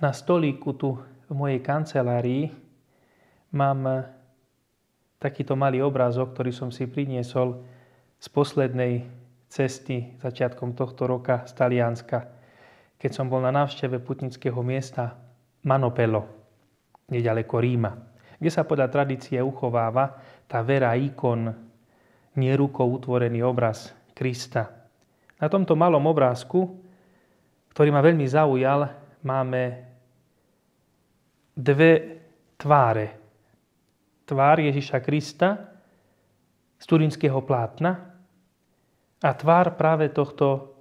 na stolíku tu v mojej kancelárii mám eh, takýto malý obrázok, ktorý som si priniesol z poslednej cesty začiatkom tohto roka z Talianska, keď som bol na návšteve putnického miesta Manopelo, nedaleko Ríma, kde sa podľa tradície uchováva tá vera ikon, nierukou utvorený obraz Krista. Na tomto malom obrázku, ktorý ma veľmi zaujal, máme dve tváre. Tvár Ježiša Krista z turínskeho plátna a tvár práve tohto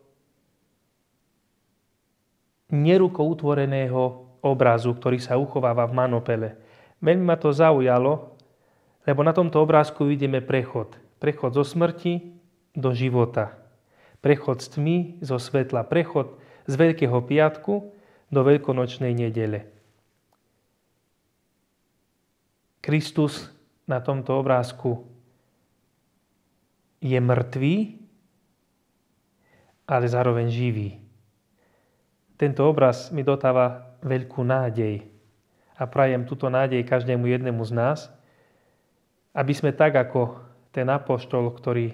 nerukoutvoreného obrazu, ktorý sa uchováva v Manopele. Veľmi ma to zaujalo, lebo na tomto obrázku vidíme prechod. Prechod zo smrti do života. Prechod z tmy, zo svetla. Prechod z Veľkého piatku do veľkonočnej nedele. Kristus na tomto obrázku je mŕtvý, ale zároveň živý. Tento obraz mi dotáva veľkú nádej a prajem túto nádej každému jednému z nás, aby sme tak ako ten apoštol, ktorý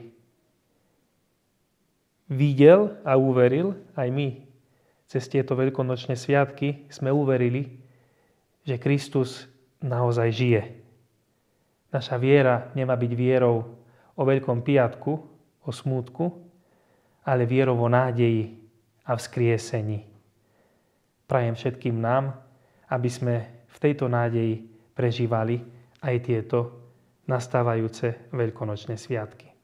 videl a uveril, aj my cez tieto veľkonočné sviatky sme uverili, že Kristus naozaj žije. Naša viera nemá byť vierou o veľkom piatku, o smútku, ale vierou o nádeji a vzkriesení. Prajem všetkým nám, aby sme v tejto nádeji prežívali aj tieto nastávajúce veľkonočné sviatky.